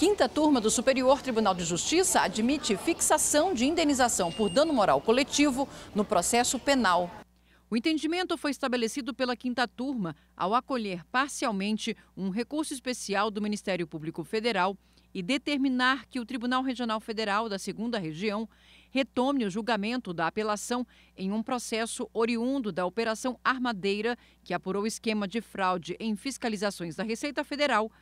quinta turma do Superior Tribunal de Justiça admite fixação de indenização por dano moral coletivo no processo penal. O entendimento foi estabelecido pela quinta turma ao acolher parcialmente um recurso especial do Ministério Público Federal e determinar que o Tribunal Regional Federal da Segunda Região retome o julgamento da apelação em um processo oriundo da Operação Armadeira, que apurou esquema de fraude em fiscalizações da Receita Federal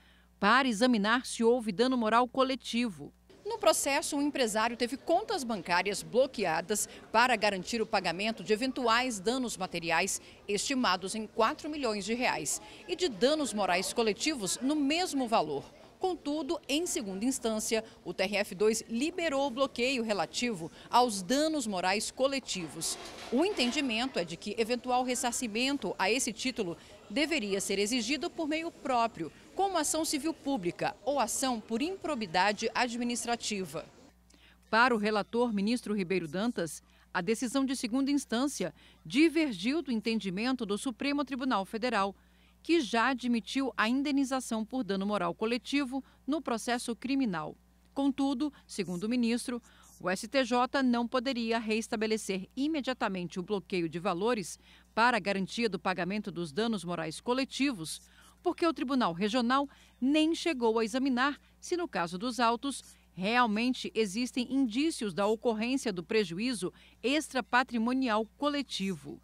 para examinar se houve dano moral coletivo. No processo, o um empresário teve contas bancárias bloqueadas para garantir o pagamento de eventuais danos materiais estimados em 4 milhões de reais e de danos morais coletivos no mesmo valor. Contudo, em segunda instância, o TRF2 liberou o bloqueio relativo aos danos morais coletivos. O entendimento é de que eventual ressarcimento a esse título deveria ser exigido por meio próprio, como ação civil pública ou ação por improbidade administrativa. Para o relator ministro Ribeiro Dantas, a decisão de segunda instância divergiu do entendimento do Supremo Tribunal Federal que já admitiu a indenização por dano moral coletivo no processo criminal. Contudo, segundo o ministro, o STJ não poderia reestabelecer imediatamente o bloqueio de valores para garantia do pagamento dos danos morais coletivos, porque o Tribunal Regional nem chegou a examinar se, no caso dos autos, realmente existem indícios da ocorrência do prejuízo extrapatrimonial coletivo.